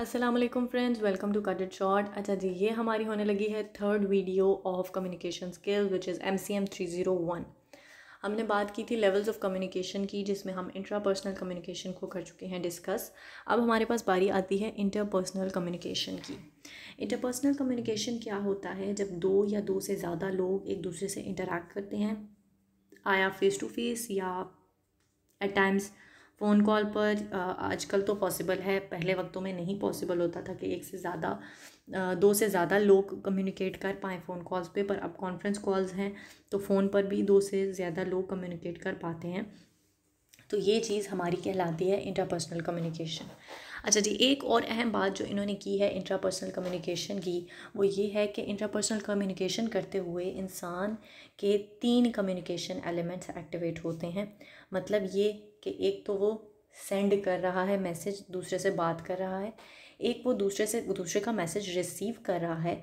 Aslam friends welcome to cut it short अच्छा जी ये हमारी होने लगी है third video of communication skill which is M C M three zero one हमने बात की थी लेवल्स ऑफ कम्युनिकेशन की जिसमें हम इंट्रा पर्सनल कम्युनिकेशन को कर चुके हैं डिस्कस अब हमारे पास बारी आती है इंटरपर्सनल कम्युनिकेशन की इंटरपर्सनल कम्युनिकेशन क्या होता है जब दो या दो से ज़्यादा लोग एक दूसरे से इंटरेक्ट करते हैं आया फेस टू फेस या एट टाइम्स फ़ोन कॉल पर आजकल तो पॉसिबल है पहले वक्तों में नहीं पॉसिबल होता था कि एक से ज़्यादा दो से ज़्यादा लोग कम्युनिकेट कर पाएँ फ़ोन कॉल्स पे पर अब कॉन्फ्रेंस कॉल्स हैं तो फ़ोन पर भी दो से ज़्यादा लोग कम्युनिकेट कर पाते हैं तो ये चीज़ हमारी कहलाती है इंटरपर्सनल कम्युनिकेशन अच्छा जी एक और अहम बात जो इन्होंने की है इंट्रापर्सनल कम्युनिकेशन की वो ये है कि इंट्रापर्सनल कम्युनिकेशन करते हुए इंसान के तीन कम्युनिकेशन एलिमेंट्स एक्टिवेट होते हैं मतलब ये कि एक तो वो सेंड कर रहा है मैसेज दूसरे से बात कर रहा है एक वो दूसरे से दूसरे का मैसेज रिसीव कर रहा है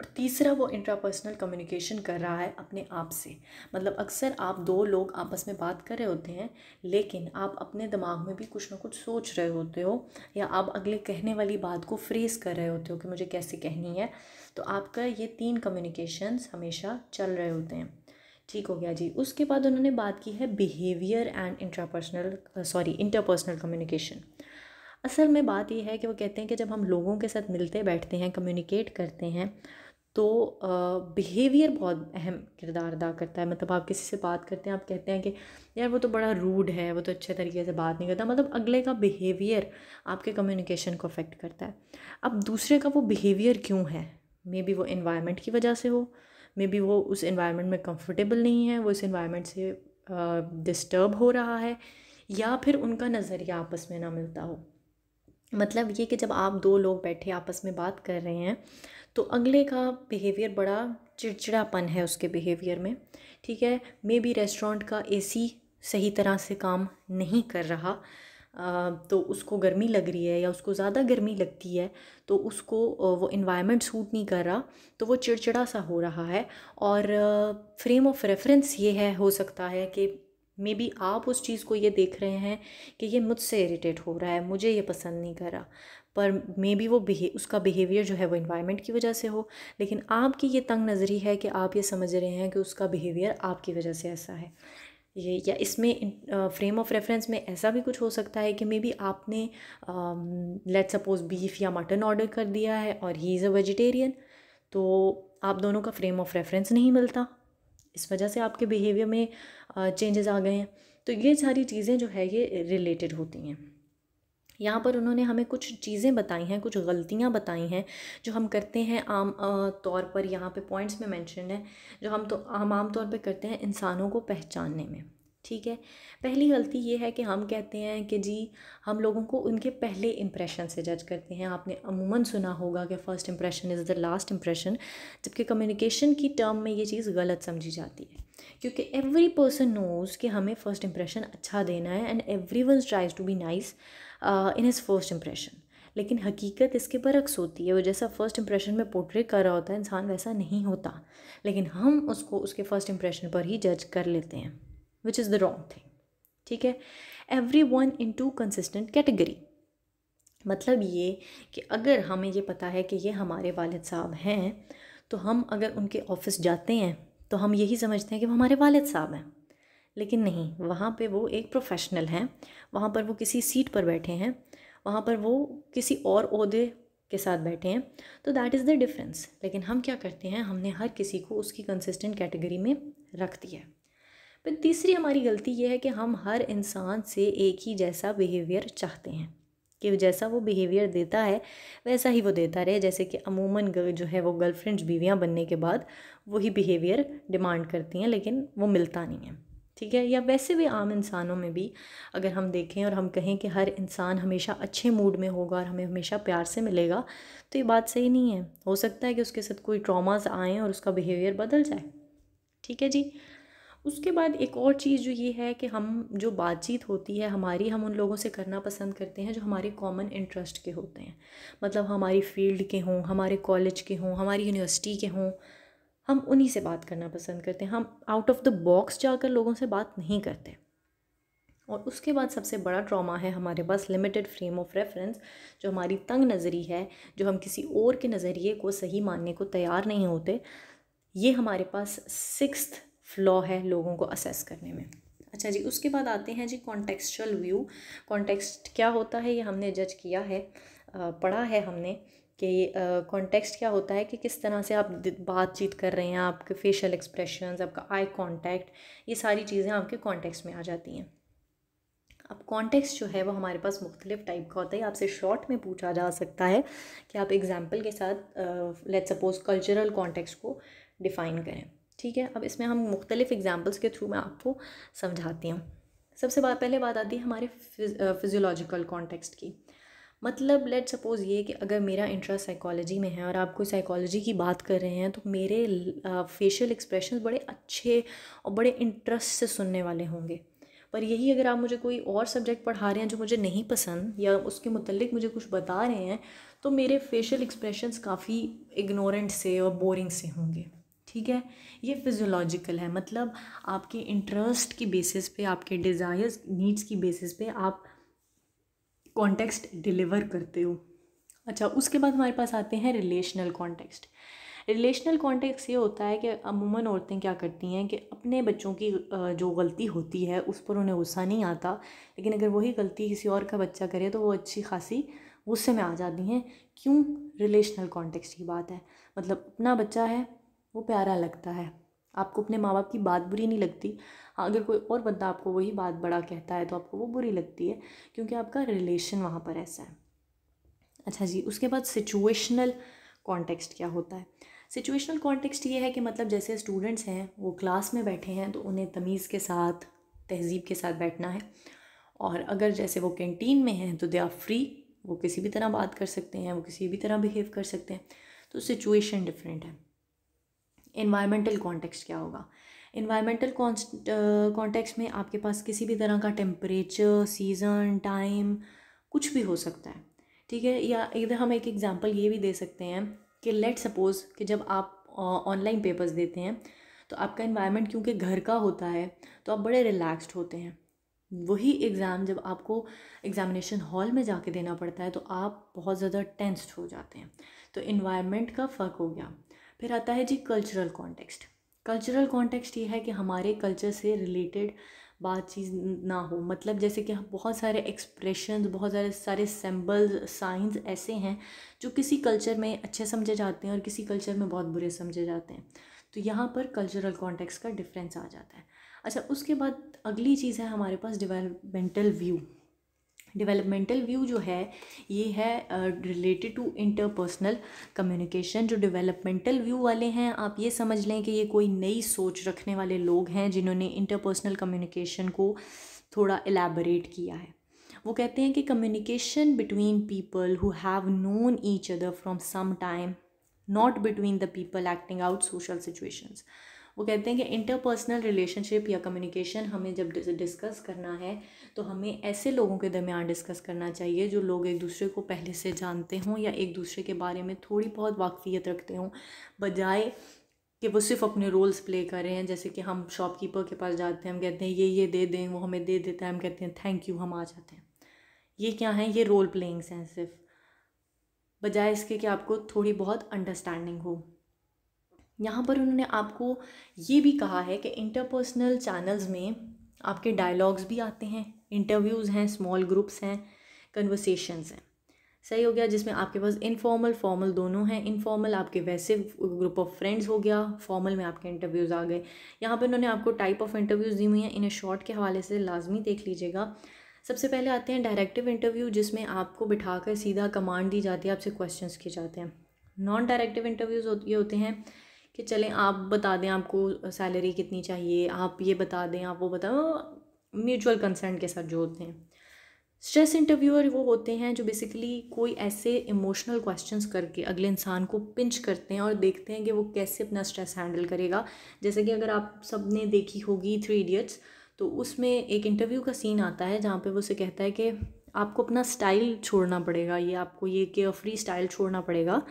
और तीसरा वो इंट्रापर्सनल कम्युनिकेशन कर रहा है अपने आप से मतलब अक्सर आप दो लोग आपस में बात कर रहे होते हैं लेकिन आप अपने दिमाग में भी कुछ ना कुछ सोच रहे होते हो या आप अगले कहने वाली बात को फ्रेस कर रहे होते हो कि मुझे कैसे कहनी है तो आपका ये तीन कम्युनिकेशंस हमेशा चल रहे होते हैं ठीक हो गया जी उसके बाद उन्होंने बात की है behaviour and intrapersonal sorry interpersonal communication असल में बात यह है कि वो कहते हैं कि जब हम लोगों के साथ मिलते बैठते हैं कम्युनिकेट करते हैं तो बिहेवियर बहुत अहम किरदार अदा करता है मतलब आप किसी से बात करते हैं आप कहते हैं कि यार वो तो बड़ा रूड है वो तो अच्छे तरीके से बात नहीं करता मतलब अगले का बिहेवियर आपके कम्युनिकेशन को अफेक्ट करता है अब दूसरे का वो बिहेवियर क्यों है मे बी वो इन्वायरमेंट की वजह से हो मे बी वो उस इन्वायरमेंट में कंफर्टेबल नहीं है वो इस इन्वायरमेंट से डिस्टर्ब uh, हो रहा है या फिर उनका नज़रिया आपस में ना मिलता हो मतलब ये कि जब आप दो लोग बैठे आपस में बात कर रहे हैं तो अगले का बिहेवियर बड़ा चिड़चिड़ापन है उसके बिहेवियर में ठीक है मे बी रेस्टोरेंट का एसी सही तरह से काम नहीं कर रहा आ, तो उसको गर्मी लग रही है या उसको ज़्यादा गर्मी लगती है तो उसको वो इन्वायरमेंट सूट नहीं कर रहा तो वो चिड़चिड़ा सा हो रहा है और फ्रेम ऑफ रेफरेंस ये है हो सकता है कि मे बी आप उस चीज़ को ये देख रहे हैं कि ये मुझसे इरीटेट हो रहा है मुझे ये पसंद नहीं करा पर मे बी वो बिहे उसका बिहेवियर जो है वो इन्वायरमेंट की वजह से हो लेकिन आपकी ये तंग नज़री है कि आप ये समझ रहे हैं कि उसका बिहेवियर आपकी वजह से ऐसा है ये या इसमें फ्रेम ऑफ रेफरेंस में ऐसा भी कुछ हो सकता है कि मे बी आपने लेट सपोज बीफ या मटन ऑर्डर कर दिया है और ही इज़ अ वेजिटेरियन तो आप दोनों का फ्रेम ऑफ रेफरेंस नहीं मिलता इस वजह से आपके बिहेवियर में चेंजेस आ गए हैं तो ये सारी चीज़ें जो है ये रिलेटेड होती हैं यहाँ पर उन्होंने हमें कुछ चीज़ें बताई हैं कुछ गलतियाँ बताई हैं जो हम करते हैं आम तौर पर यहाँ पे पॉइंट्स में मेंशन है जो हम तो हम आम तौर पे करते हैं इंसानों को पहचानने में ठीक है पहली गलती ये है कि हम कहते हैं कि जी हम लोगों को उनके पहले इम्प्रेशन से जज करते हैं आपने अमूमन सुना होगा कि first impression is the last impression जबकि कम्युनिकेशन की टर्म में ये चीज़ गलत समझी जाती है क्योंकि एवरी पर्सन नोज़ कि हमें फ़र्स्ट इम्प्रेशन अच्छा देना है and every one tries to be nice in his first impression लेकिन हकीकत इसके बरक्स होती है वो जैसा फ़र्स्ट इंप्रेशन में पोर्ट्रेट कर रहा होता है इंसान वैसा नहीं होता लेकिन हम उसको उसके फ़र्स्ट इंप्रेशन पर ही जज कर लेते हैं which is the wrong thing ठीक है every one in to consistent category मतलब ये कि अगर हमें ये पता है कि ये हमारे वालद साहब हैं तो हम अगर उनके ऑफिस जाते हैं तो हम यही समझते हैं कि वो हमारे वालद साहब हैं लेकिन नहीं वहाँ पे वो एक प्रोफेशनल हैं वहाँ पर वो किसी सीट पर बैठे हैं वहाँ पर वो किसी और अहदे के साथ बैठे हैं तो दैट इज़ द डिफरेंस लेकिन हम क्या करते हैं हमने हर किसी को उसकी कंसिस्टेंट कैटेगरी में रख दिया है पर तीसरी हमारी गलती ये है कि हम हर इंसान से एक ही जैसा बिहेवियर चाहते हैं कि जैसा वो बिहेवियर देता है वैसा ही वो देता रहे जैसे कि अमूमन जो है वो गर्लफ्रेंड्स बीवियाँ बनने के बाद वही बिहेवियर डिमांड करती हैं लेकिन वो मिलता नहीं है ठीक है या वैसे भी आम इंसानों में भी अगर हम देखें और हम कहें कि हर इंसान हमेशा अच्छे मूड में होगा और हमें हमेशा प्यार से मिलेगा तो ये बात सही नहीं है हो सकता है कि उसके साथ कोई ट्रॉमास आएँ और उसका बिहेवियर बदल जाए ठीक है जी उसके बाद एक और चीज़ जो ये है कि हम जो बातचीत होती है हमारी हम उन लोगों से करना पसंद करते हैं जो हमारे कॉमन इंटरेस्ट के होते हैं मतलब हमारी फील्ड के हों हमारे कॉलेज के हों हमारी यूनिवर्सिटी के हों हम उन्हीं से बात करना पसंद करते हैं हम आउट ऑफ द बॉक्स जाकर लोगों से बात नहीं करते और उसके बाद सबसे बड़ा ट्रॉमा है हमारे पास लिमिटेड फ्रेम ऑफ रेफरेंस जो हमारी तंग नज़री है जो हम किसी और के नज़रिए को सही मानने को तैयार नहीं होते ये हमारे पास सिक्स्थ फ्लॉ है लोगों को असेस करने में अच्छा जी उसके बाद आते हैं जी कॉन्टेक्चुअल व्यू कॉन्टेक्स्ट क्या होता है ये हमने जज किया है पढ़ा है हमने कि कॉन्टेक्स्ट क्या होता है कि किस तरह से आप बातचीत कर रहे हैं आपके फेशियल एक्सप्रेशन आपका आई कॉन्टैक्ट ये सारी चीज़ें आपके कॉन्टेक्स्ट में आ जाती हैं अब कॉन्टेक्स्ट जो है वो हमारे पास मुख्तलिफ टाइप का होता है आपसे शॉर्ट में पूछा जा सकता है कि आप एग्ज़ाम्पल के साथ लेट सपोज कल्चरल कॉन्टेक्स्ट को डिफ़ाइन करें ठीक है अब इसमें हम मुख्तलिफ़ एग्ज़ाम्पल्स के थ्रू मैं आपको समझाती हूँ सबसे बात पहले बात आती है हमारे फिजियोलॉजिकल कॉन्टेक्स्ट की मतलब लेट सपोज़ ये कि अगर मेरा इंटरेस्ट साइकोलॉजी में है और आप कोई साइकोलॉजी की बात कर रहे हैं तो मेरे फेशियल एक्सप्रेशन बड़े अच्छे और बड़े इंटरेस्ट से सुनने वाले होंगे पर यही अगर आप मुझे कोई और सब्जेक्ट पढ़ा रहे हैं जो मुझे नहीं पसंद या उसके मतलब मुझे कुछ बता रहे हैं तो मेरे फेशियल एक्सप्रेशंस काफ़ी इग्नोरेंट से और बोरिंग से होंगे ठीक है ये फिज़ोलॉजिकल है मतलब आपके इंटरेस्ट की बेसिस पे आपके डिज़ायर्स नीड्स की बेसिस पे आप कॉन्टेक्स्ट डिलीवर करते हो अच्छा उसके बाद हमारे पास आते हैं रिलेशनल कॉन्टेक्स्ट रिलेशनल कॉन्टेक्स्ट ये होता है कि अमूमन औरतें क्या करती हैं कि अपने बच्चों की जो गलती होती है उस पर उन्हें गुस्सा नहीं आता लेकिन अगर वही गलती किसी और का बच्चा करे तो वो अच्छी खासी गुस्से में आ जाती हैं क्यों रिलेशनल कॉन्टेक्स्ट की बात है मतलब अपना बच्चा है वो प्यारा लगता है आपको अपने माँ बाप की बात बुरी नहीं लगती अगर कोई और बंदा आपको वही बात बड़ा कहता है तो आपको वो बुरी लगती है क्योंकि आपका रिलेशन वहाँ पर ऐसा है अच्छा जी उसके बाद सिचुएशनल कॉन्टेक्स्ट क्या होता है सिचुएशनल कॉन्टेक्स्ट ये है कि मतलब जैसे स्टूडेंट्स हैं वो क्लास में बैठे हैं तो उन्हें तमीज़ के साथ तहजीब के साथ बैठना है और अगर जैसे वो कैंटीन में हैं तो दे आर फ्री वो किसी भी तरह बात कर सकते हैं वो किसी भी तरह बिहेव कर सकते हैं तो सिचुएशन डिफरेंट है इन्वायरमेंटल कॉन्टेक्स्ट क्या होगा इन्वायरमेंटल कॉन्टेक्स्ट uh, में आपके पास किसी भी तरह का टेम्परेचर सीज़न टाइम कुछ भी हो सकता है ठीक है या इधर हम एक एग्ज़ाम्पल ये भी दे सकते हैं कि लेट सपोज़ कि जब आप ऑनलाइन uh, पेपर्स देते हैं तो आपका इन्वायरमेंट क्योंकि घर का होता है तो आप बड़े रिलैक्स्ड होते हैं वही एग्ज़ाम जब आपको एग्ज़ामिनेशन हॉल में जाके देना पड़ता है तो आप बहुत ज़्यादा टेंस्ड हो जाते हैं तो इन्वायरमेंट का फ़र्क हो गया फिर आता है जी कल्चरल कॉन्टेक्स्ट कल्चरल कॉन्टेक्स्ट ये है कि हमारे कल्चर से रिलेटेड बात चीज़ ना हो मतलब जैसे कि बहुत सारे एक्सप्रेशन बहुत सारे सारे सिम्बल्स साइंस ऐसे हैं जो किसी कल्चर में अच्छे समझे जाते हैं और किसी कल्चर में बहुत बुरे समझे जाते हैं तो यहाँ पर कल्चरल कॉन्टेक्स्ट का डिफरेंस आ जाता है अच्छा उसके बाद अगली चीज़ है हमारे पास डिवेलपमेंटल व्यू डेवलपमेंटल व्यू जो है ये है रिलेटेड टू इंटरपर्सनल कम्युनिकेशन जो डेवलपमेंटल व्यू वाले हैं आप ये समझ लें कि ये कोई नई सोच रखने वाले लोग हैं जिन्होंने इंटरपर्सनल कम्युनिकेशन को थोड़ा एलेबरेट किया है वो कहते हैं कि communication between people who have known each other from some time not between the people acting out social situations वो कहते हैं कि इंटरपर्सनल रिलेशनशिप या कम्युनिकेशन हमें जब डिस्कस करना है तो हमें ऐसे लोगों के दरमियान डिस्कस करना चाहिए जो लोग एक दूसरे को पहले से जानते हों या एक दूसरे के बारे में थोड़ी बहुत वाकफियत रखते हों बजाय कि वो सिर्फ अपने रोल्स प्ले कर रहे हैं जैसे कि हम शॉपकीपर के पास जाते हैं हम कहते हैं ये ये दे दें वो हमें दे देता है हम कहते हैं थैंक यू हम आ जाते हैं ये क्या है ये रोल प्लेइंग्स हैं सिर्फ बजाय इसके कि आपको थोड़ी बहुत अंडरस्टैंडिंग हो यहाँ पर उन्होंने आपको ये भी कहा है कि इंटरपर्सनल चैनल्स में आपके डायलॉग्स भी आते हैं इंटरव्यूज़ हैं स्मॉल ग्रुप्स हैं कन्वर्सेशंस हैं सही हो गया जिसमें आपके पास इनफॉर्मल फॉर्मल दोनों हैं इनफॉर्मल आपके वैसे ग्रुप ऑफ फ्रेंड्स हो गया फॉर्मल में आपके इंटरव्यूज़ आ गए यहाँ पर उन्होंने आपको टाइप ऑफ इंटरव्यूज़ दी हुई हैं इन्हें शॉर्ट के हवाले से लाजमी देख लीजिएगा सबसे पहले आते हैं डायरेक्टिव इंटरव्यू जिसमें आपको बिठाकर सीधा कमांड दी जाती है आपसे क्वेश्चंस किए जाते हैं नॉन डायरेक्टिव इंटरव्यूज़ ये होते हैं कि चलें आप बता दें आपको सैलरी कितनी चाहिए आप ये बता दें आप वो दें म्यूचुअल कंसर्न के साथ जो होते हैं स्ट्रेस इंटरव्यूअर वो होते हैं जो बेसिकली कोई ऐसे इमोशनल क्वेश्चंस करके अगले इंसान को पिंच करते हैं और देखते हैं कि वो कैसे अपना स्ट्रेस हैंडल करेगा जैसे कि अगर आप सब ने देखी होगी थ्री इडियट्स तो उसमें एक इंटरव्यू का सीन आता है जहाँ पे वो उसे कहता है कि आपको अपना स्टाइल छोड़ना पड़ेगा ये आपको ये केयर फ्री स्टाइल छोड़ना पड़ेगा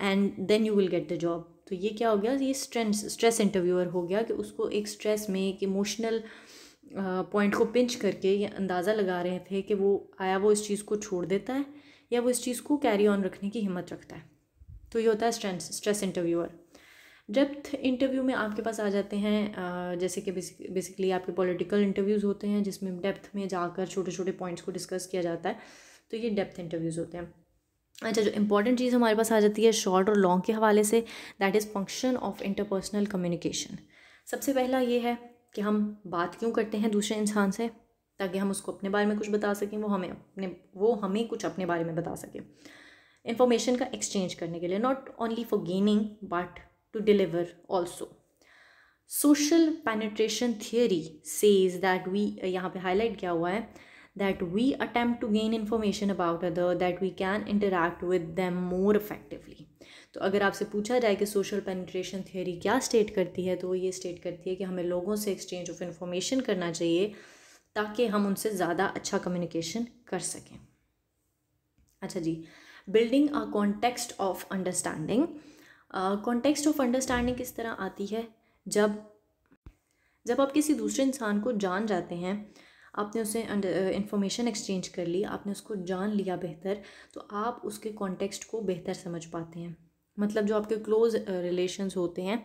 and then you will get the job तो ये क्या हो गया ये स्ट्रेंथ स्ट्रेस इंटरव्यूअर हो गया कि उसको एक स्ट्रेस में एक इमोशनल पॉइंट को पिंच करके ये अंदाज़ा लगा रहे थे कि वो आया वो इस चीज़ को छोड़ देता है या वो इस चीज़ को कैरी ऑन रखने की हिम्मत रखता है तो ये होता है strength stress interviewer depth interview में आपके पास आ जाते हैं जैसे कि बेसिकली आपके पॉलिटिकल इंटरव्यूज़ होते हैं जिसमें डेप्थ में जाकर छोटे छोटे पॉइंट्स को डिस्कस किया जाता है तो ये डेप्थ इंटरव्यूज़ होते हैं अच्छा जो इंपॉर्टेंट चीज़ हमारे पास आ जाती है शॉर्ट और लॉन्ग के हवाले से that is function of interpersonal communication सबसे पहला ये है कि हम बात क्यों करते हैं दूसरे इंसान से ताकि हम उसको अपने बारे में कुछ बता सकें वो हमें अपने वो हमें कुछ अपने बारे में बता सकें इंफॉर्मेशन का एक्सचेंज करने के लिए not only for gaining but to deliver also social penetration theory says that we यहाँ पे हाईलाइट किया हुआ है that we attempt to gain information about other that we can interact with them more effectively तो अगर आपसे पूछा जाए कि सोशल पेनिट्रेशन थियोरी क्या स्टेट करती है तो वो ये स्टेट करती है कि हमें लोगों से एक्सचेंज ऑफ इन्फॉर्मेशन करना चाहिए ताकि हम उनसे ज़्यादा अच्छा कम्युनिकेशन कर सकें अच्छा जी building a context of understanding context of understanding किस तरह आती है जब जब आप किसी दूसरे इंसान को जान जाते हैं आपने उसे इंफॉर्मेशन एक्सचेंज कर ली आपने उसको जान लिया बेहतर तो आप उसके कॉन्टेक्स्ट को बेहतर समझ पाते हैं मतलब जो आपके क्लोज रिलेशंस होते हैं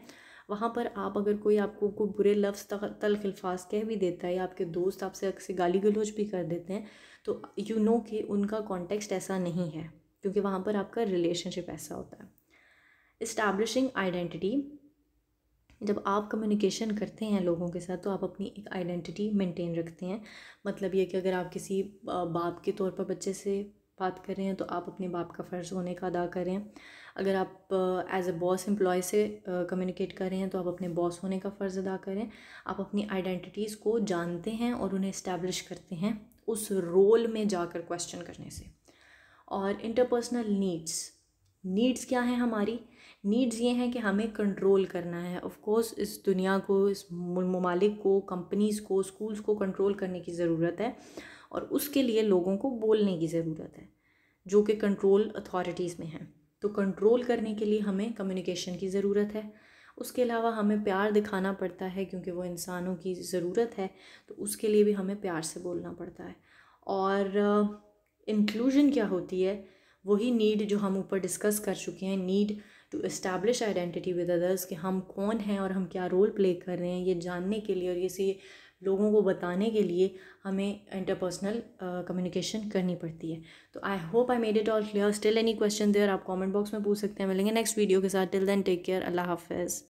वहाँ पर आप अगर कोई आपको कोई बुरे लफ्ज़ तलख अल्फाज कह भी देता है या आपके दोस्त आपसे अक्सर गाली गलोज भी कर देते हैं तो यू नो कि उनका कॉन्टेक्स्ट ऐसा नहीं है क्योंकि वहाँ पर आपका रिलेशनशिप ऐसा होता है इस्टाब्लिशिंग आइडेंटिटी जब आप कम्युनिकेशन करते हैं लोगों के साथ तो आप अपनी एक आइडेंटिटी मेंटेन रखते हैं मतलब ये कि अगर आप किसी बाप के तौर पर बच्चे से बात कर रहे हैं तो आप अपने बाप का फ़र्ज होने का अदा करें अगर आप एज अ बॉस एम्प्लॉय से कम्युनिकेट कर रहे हैं तो आप अपने बॉस होने का फ़र्ज़ अदा करें आप अपनी आइडेंटिटीज़ को जानते हैं और उन्हें इस्टेब्लिश करते हैं उस रोल में जाकर क्वेश्चन करने से और इंटरपर्सनल नीड्स नीड्स क्या हैं हमारी नीड्स ये हैं कि हमें कंट्रोल करना है ऑफ कोर्स इस दुनिया को इस ममालिक को कंपनीज़ को स्कूल्स को कंट्रोल करने की ज़रूरत है और उसके लिए लोगों को बोलने की ज़रूरत है जो कि कंट्रोल अथॉरिटीज़ में हैं तो कंट्रोल करने के लिए हमें कम्युनिकेशन की ज़रूरत है उसके अलावा हमें प्यार दिखाना पड़ता है क्योंकि वो इंसानों की ज़रूरत है तो उसके लिए भी हमें प्यार से बोलना पड़ता है और इंक्लूजन क्या होती है वही नीड जो हम ऊपर डिस्कस कर चुके हैं need to establish identity with others कि हम कौन हैं और हम क्या रोल प्ले कर रहे हैं ये जानने के लिए और ये लोगों को बताने के लिए हमें इंटरपर्सनल कम्युनिकेशन uh, करनी पड़ती है तो I hope I made it all clear still any question there आप कमेंट बॉक्स में पूछ सकते हैं मिलेंगे नेक्स्ट वीडियो के साथ टिल देन टेक केयर अल्लाह हाफिज़